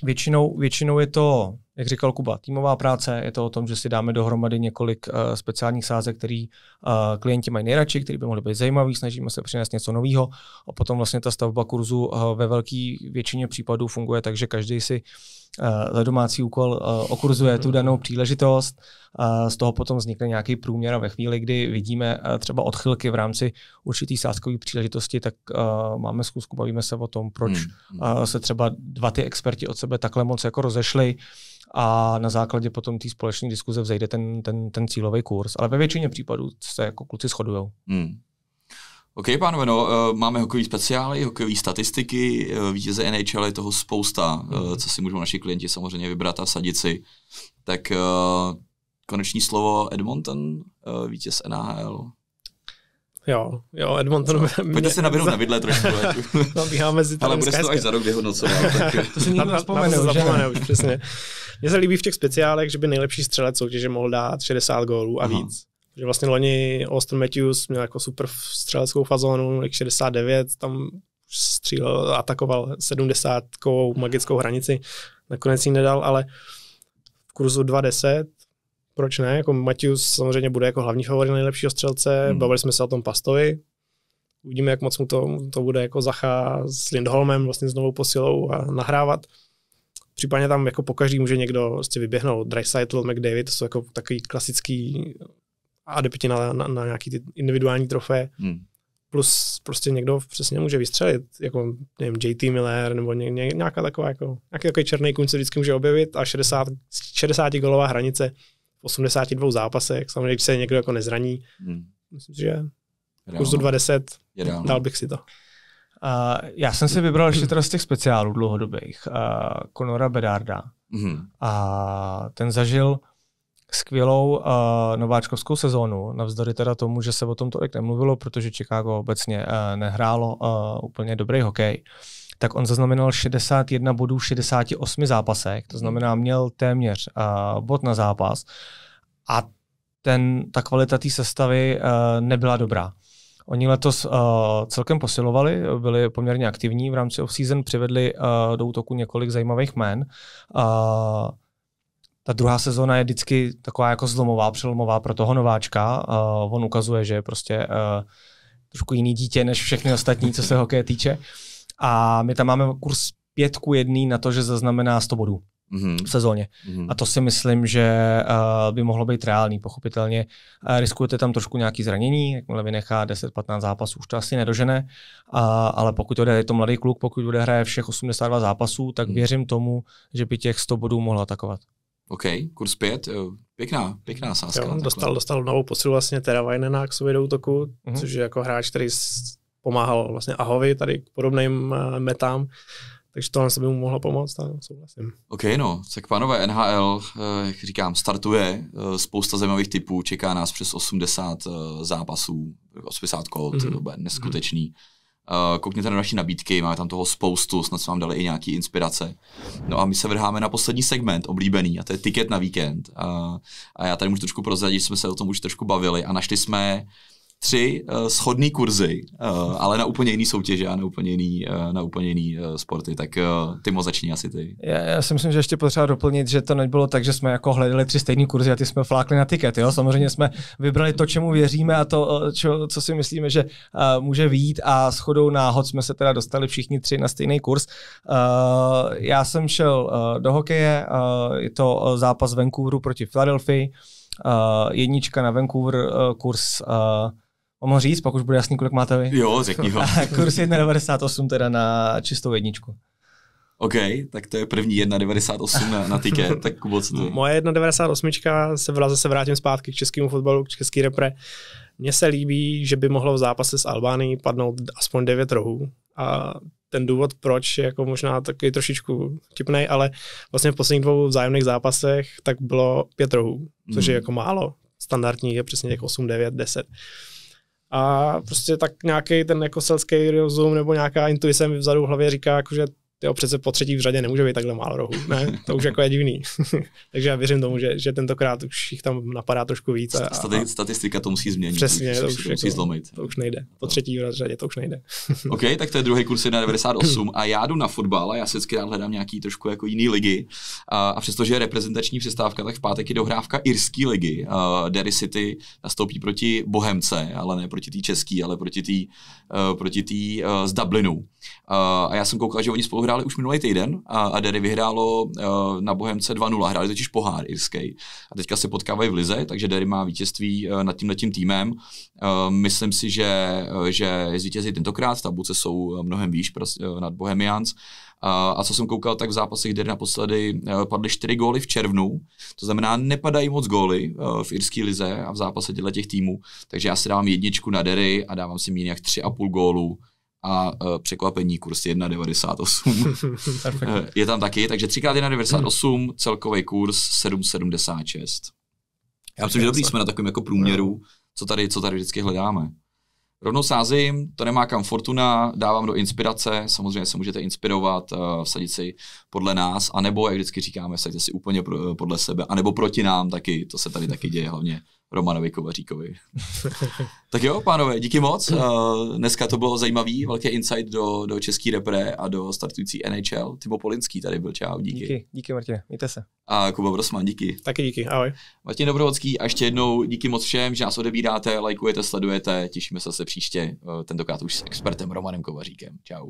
Většinou, většinou je to, jak říkal Kuba, týmová práce, je to o tom, že si dáme dohromady několik uh, speciálních sázek, který uh, klienti mají nejradši, který by mohli být zajímavý, snažíme se přinést něco nového a potom vlastně ta stavba kurzu uh, ve velké většině případů funguje tak, že každý si uh, Eh, za domácí úkol eh, okurzuje tu danou příležitost. Eh, z toho potom vznikne nějaký průměr a ve chvíli, kdy vidíme třeba odchylky v rámci určitý sázkové příležitosti, tak máme zkusku, bavíme se o tom, proč hmm. hmm. se třeba dva ty experti od sebe takhle moc jako rozešli a na základě potom té společné diskuze vzejde ten, ten, ten cílový kurz. Ale ve většině případů se jako kluci shodují. Hmm. OK, pánové, no, eh, máme hokejový speciály, hokejové statistiky, eh, vítěze NHL je toho spousta, mm. co si můžou naši klienti samozřejmě vybrat a vsadit si. Tak koneční slovo Edmonton, vítěz NHL. Jo, jo, Edmonton. Pojďte mě... No, se nabídnout na vidle trošku. Běháme si Ale bude to až za rok vyhodnocovat. Tak... to se nikdo zapomene už, přesně. Mně se líbí v těch speciálech, že by nejlepší střelec soutěže mohl dát 60 gólů a Aha. víc. Že vlastně loni Austin Matthews měl jako super střeleckou fazonu, jak 69, tam střílel, atakoval 70 magickou hranici, nakonec ji nedal, ale v kurzu 210 proč ne? Jako Matthews samozřejmě bude jako hlavní favorit nejlepšího střelce, hmm. bavili jsme se o tom Pastovi, uvidíme, jak moc mu to, to bude jako Zacha s Lindholmem, vlastně s novou posilou a nahrávat. Případně tam jako pokaždý může někdo vlastně vyběhnout. Dreisaitl, McDavid, to jsou jako takový klasický adepti na, na, na nějaký ty individuální trofé. Hmm. Plus prostě někdo přesně může vystřelit, jako nevím, JT Miller nebo ně, ně, nějaká taková, jako, nějaký takový černý kůň se vždycky může objevit a 60, 60 golová hranice v 82 zápasech, samozřejmě, když se někdo jako nezraní. Hmm. Myslím si, že kurzu Reálno. dal bych si to. Uh, já jsem si vybral ještě teda z těch speciálů dlouhodobých, uh, Conora Bedarda. Mm-hmm. A ten zažil skvělou uh, nováčkovskou sezónu, navzdory teda tomu, že se o tom tolik nemluvilo, protože Chicago obecně uh, nehrálo uh, úplně dobrý hokej, tak on zaznamenal 61 bodů v 68 zápasech, to znamená měl téměř uh, bod na zápas a ten, ta kvalita té sestavy uh, nebyla dobrá. Oni letos uh, celkem posilovali, byli poměrně aktivní v rámci off-season, přivedli uh, do útoku několik zajímavých men. Uh, ta druhá sezóna je vždycky taková jako zlomová, přelomová pro toho nováčka. Uh, on ukazuje, že je prostě uh, trošku jiný dítě než všechny ostatní, co se hokeje týče. A my tam máme kurz pětku jedný na to, že zaznamená 100 bodů mm-hmm. v sezóně. Mm-hmm. A to si myslím, že uh, by mohlo být reálný, pochopitelně. Uh, riskujete tam trošku nějaký zranění, jakmile vynechá 10-15 zápasů, už to asi nedožene, uh, ale pokud jde, je to mladý kluk, pokud bude všech 82 zápasů, tak mm. věřím tomu, že by těch 100 bodů mohla atakovat. OK, kurz 5, Pěkná, pěkná sázka. Jo, dostal, dostal novou posilu vlastně Vajnena k sobě útoku, mm-hmm. což je jako hráč, který pomáhal vlastně Ahovi tady k podobným eh, metám. Takže to se by mu mohlo pomoct a souhlasím. OK, no, tak pánové, NHL, eh, jak říkám, startuje eh, spousta zajímavých typů, čeká nás přes 80 zápasů, 80 kol, mm-hmm. to bude neskutečný. Mm-hmm Eh, koukněte na naše nabídky, máme tam toho spoustu, snad jsme vám dali i nějaké inspirace. No a my se vrháme na poslední segment, oblíbený, a to je tiket na víkend. A, eh, a já tady můžu trošku prozradit, že jsme se o tom už trošku bavili a našli jsme tři uh, eh, schodní kurzy, uh, ale na úplně jiný soutěže a na úplně jiný, uh, na úplně jiný uh, sporty. Tak uh, ty mo začni asi ty. Já, já si myslím, že ještě potřeba doplnit, že to nebylo tak, že jsme jako hledali tři stejné kurzy a ty jsme flákli na tiket. Jo? Samozřejmě jsme vybrali to, čemu věříme a to, čo, co si myslíme, že uh, může výjít a schodou náhod jsme se teda dostali všichni tři na stejný kurz. Uh, já jsem šel uh, do hokeje, uh, je to zápas Vancouveru proti Philadelphia. uh, jednička na Vancouver, uh, kurz uh, On mohl říct, pokud bude jasný, kolik máte vy. Jo, řekni ho. Kurs 1,98 teda na čistou jedničku. OK, tak to je první 1,98 na, na tyke, tak Kubo, co to je? Moje 1,98 se zase se vrátím zpátky k českému fotbalu, k český repre. Mně se líbí, že by mohlo v zápase s Albánií padnout aspoň 9 rohů a ten důvod, proč, je jako možná taky trošičku tipnej, ale vlastně v posledních dvou vzájemných zápasech tak bylo 5 rohů, což mm. je hmm. jako málo. Standardní je přesně těch 8, 9, 10. A prostě tak nějaký ten jako selský rozum nebo nějaká intuice mi vzadu v hlavě říká, jako, že jo, přece po třetí v řadě nemůže být takhle málo rohů, ne? To už jako je divný. Takže já věřím tomu, že, že tentokrát už jich tam napadá trošku víc. A, a... Statistika to musí změnit. Přesně, to už, to musí jako, zlomit. To už nejde. Po třetí v řadě to už nejde. OK, tak to je druhý kurz 98 a já jdu na fotbal a já se rád hledám nějaký trošku jako jiný ligy. A, a přestože je reprezentační přestávka, tak v pátek je dohrávka irský ligy. Uh, Derry City nastoupí proti Bohemce, ale ne proti té český, ale proti té uh, proti uh, z Dublinu. Uh, a já jsem koukal, že oni spolu hráli už minulý týden a, a Derry vyhrálo uh, na Bohemce 2-0. Hráli totiž pohár irský. A teďka se potkávají v Lize, takže Derry má vítězství uh, nad tím týmem. Uh, myslím si, že, uh, že zvítězí tentokrát, tabuce jsou mnohem výš pros, uh, nad Bohemians. A, co jsem koukal, tak v zápasech Derry naposledy padly 4 góly v červnu, to znamená, nepadají moc góly v irské lize a v zápase těchto těch týmů, takže já si dávám jedničku na Derry a dávám si méně jak 3,5 gólu a uh, překvapení kurz 1,98. E, je tam taky, takže 3x1,98, celkový kurz 7,76. Já myslím, že dobrý jsme na takovém jako průměru, co tady, co tady vždycky hledáme. Rovnou sázím, to nemá kam fortuna, dávám do inspirace, samozřejmě se můžete inspirovat, e, vsadit si podle nás, anebo, jak vždycky říkáme, vsaďte si úplně podle sebe, anebo proti nám taky, to se tady taky děje hlavně Romanovi Kovaříkovi. tak jo, pánové, díky moc. Eh, dneska to bylo zajímavý, velký insight do, do český repre a do startující NHL. Tybo Polinský tady byl, čau, díky. Díky, díky Martine, mějte se. A Kuba Brosman, díky. Taky díky, ahoj. Martin Dobrovodský a ještě jednou díky moc všem, že nás odebíráte, lajkujete, sledujete, těšíme se zase příště, eh, tentokrát už s expertem Romanem Kovaříkem. Čau.